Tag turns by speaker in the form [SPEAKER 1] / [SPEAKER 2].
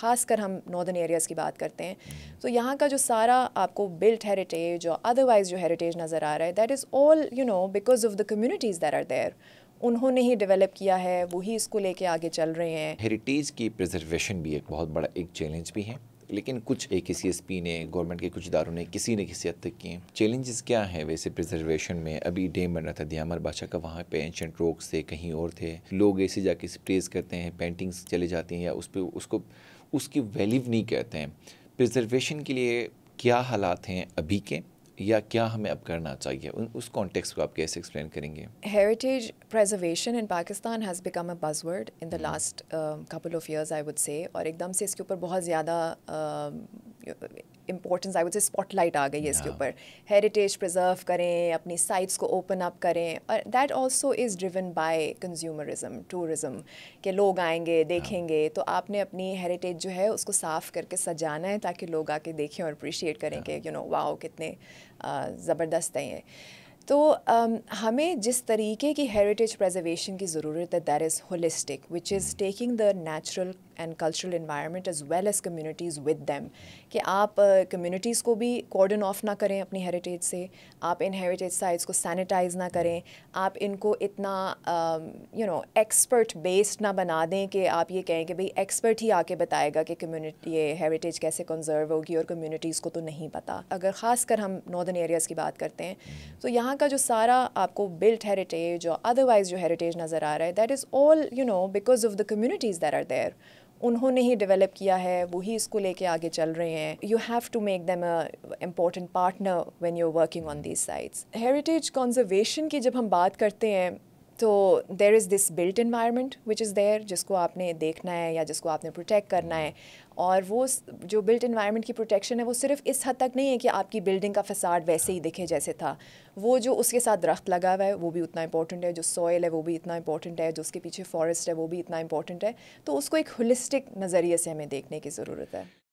[SPEAKER 1] ख़ास कर हम नॉर्दर्न एरियाज़ की बात करते हैं तो यहाँ का जो सारा आपको बिल्ट हेरिटेज और अदरवाइज़ जो हेरिटेज नज़र आ रहा है that is all you know because of the communities that are there उन्होंने ही डेवलप किया है वही इसको लेके आगे चल रहे हैं
[SPEAKER 2] हेरिटेज की प्रिजर्वेशन भी एक बहुत बड़ा एक चैलेंज भी है लेकिन कुछ A K C S P ने गवर्नमेंट के कुछ इदारों ने किसी ने किसी हद तक किए चैलेंजेस क्या हैं वैसे प्रिजर्वेशन में अभी डेम बन रहा था दियामर बादशाह का वहाँ पे एंशेंट रोक्स थे कहीं और थे लोग ऐसे जाके स्प्रेज करते हैं पेंटिंग्स चले जाती हैं या उस पर उसको उसकी वैल्यू नहीं कहते हैं प्रिजर्वेशन के लिए क्या हालात हैं अभी के या क्या हमें अब करना चाहिए उन उस कॉन्टेक्स्ट को आप कैसे एक्सप्लेन करेंगे
[SPEAKER 1] heritage preservation in Pakistan has become a buzzword in the last couple of years I would say और एकदम से इसके ऊपर बहुत ज़्यादा uh, importance I would say spotlight आ गई है इसके ऊपर हेरिटेज प्रिजर्व करें अपनी साइट्स को ओपन अप करें और that also is driven by consumerism tourism के लोग आएंगे देखेंगे तो आपने अपनी हेरिटेज जो है उसको साफ़ करके सजाना है ताकि लोग आके देखें और अप्रिशिएट करें कि यू नो वाओ कितने ज़बरदस्त हैं तो um, हमें जिस तरीके की हेरिटेज प्रजर्वेशन की ज़रूरत है that is holistic which is taking the natural and cultural environment as well as communities with them कि आप कम्युनिटीज़ uh, को भी कॉर्डन ऑफ ना करें अपनी हेरिटेज से आप इन हेरिटेज साइट्स को सैनिटाइज ना करें आप इनको इतना यू नो एक्सपर्ट बेस्ड ना बना दें कि आप ये कहें कि भाई एक्सपर्ट ही आके बताएगा कि कम्युनिटी ये हेरिटेज कैसे कंजर्व होगी और कम्युनिटीज़ को तो नहीं पता अगर ख़ास कर हम नॉर्दर्न एरियाज़ की बात करते हैं तो यहाँ का जो सारा आपको बिल्ट हेरिटेज और अदरवाइज जो हेरिटेज नज़र आ रहा है that is all you know because of the communities that are there उन्होंने ही डेवलप किया है वही इसको लेके आगे चल रहे हैं you have to make them important partner when you are working on these sites heritage conservation की जब हम बात करते हैं तो there is this built environment which is there जिसको आपने देखना है या जिसको आपने प्रोटेक्ट करना है और वो जो बिल्ट इन्वायरमेंट की प्रोटेक्शन है वो सिर्फ इस हद तक नहीं है कि आपकी बिल्डिंग का फसाड़ वैसे ही दिखे जैसे था वो जो उसके साथ दरख्त लगा हुआ है वो भी उतना इंपॉर्टेंट है जो सॉयल है वो भी इतना इंपॉर्टेंट है जो उसके पीछे फॉरेस्ट है वो भी इतना इंपॉर्टेंट है तो उसको एक होलिस्टिक नज़रिए से हमें देखने
[SPEAKER 2] की ज़रूरत है